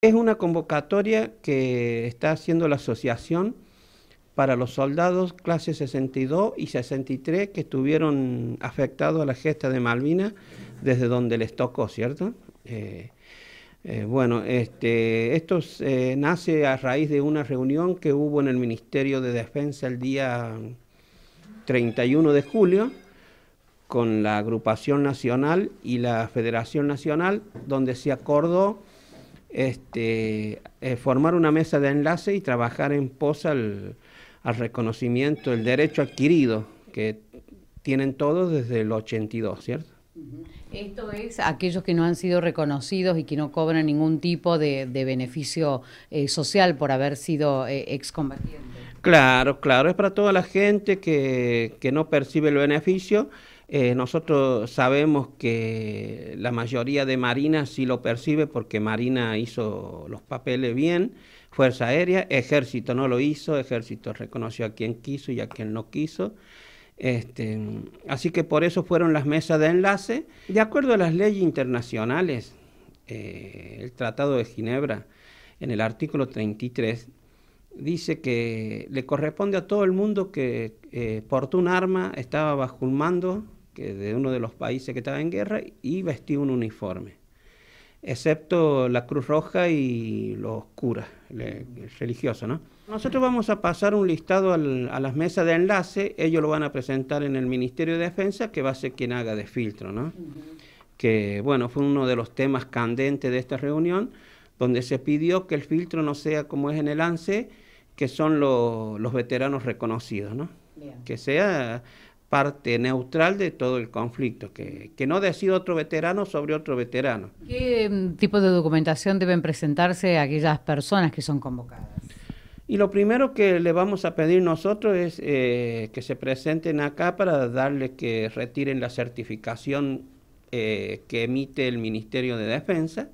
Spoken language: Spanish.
Es una convocatoria que está haciendo la asociación para los soldados clase 62 y 63 que estuvieron afectados a la gesta de Malvinas desde donde les tocó, ¿cierto? Eh, eh, bueno, este, esto eh, nace a raíz de una reunión que hubo en el Ministerio de Defensa el día 31 de julio con la agrupación nacional y la Federación Nacional, donde se acordó este, eh, formar una mesa de enlace y trabajar en pos al, reconocimiento, del derecho adquirido que tienen todos desde el 82, ¿cierto? Esto es aquellos que no han sido reconocidos y que no cobran ningún tipo de, beneficio eh, social por haber sido eh, excombatientes. Claro, claro, es para toda la gente que, no percibe el beneficio. Eh, nosotros sabemos que la mayoría de Marina sí lo percibe porque Marina hizo los papeles bien, Fuerza Aérea, Ejército no lo hizo, Ejército reconoció a quien quiso y a quien no quiso. Este, así que por eso fueron las mesas de enlace. De acuerdo a las leyes internacionales, eh, el Tratado de Ginebra, en el artículo 33, dice que le corresponde a todo el mundo que eh, portó un arma, estaba bajo un mando de uno de los países que estaba en guerra y vestía un uniforme, excepto la Cruz Roja y los curas religiosos. ¿no? Nosotros vamos a pasar un listado a las mesas de enlace, ellos lo van a presentar en el Ministerio de Defensa, que va a ser quien haga de filtro. ¿no? Que bueno, fue uno de los temas candentes de esta reunión, donde se pidió que el filtro no sea como es en el ANSE, que son los veteranos reconocidos, ¿no? Que sea parte neutral de todo el conflicto, que, que no decida otro veterano sobre otro veterano. ¿Qué mm, tipo de documentación deben presentarse aquellas personas que son convocadas? Y lo primero que le vamos a pedir nosotros es eh, que se presenten acá para darle que retiren la certificación eh, que emite el Ministerio de Defensa